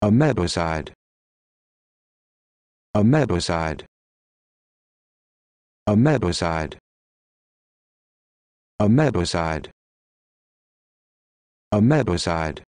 A meadowside. A meadowside. A meadowside. A A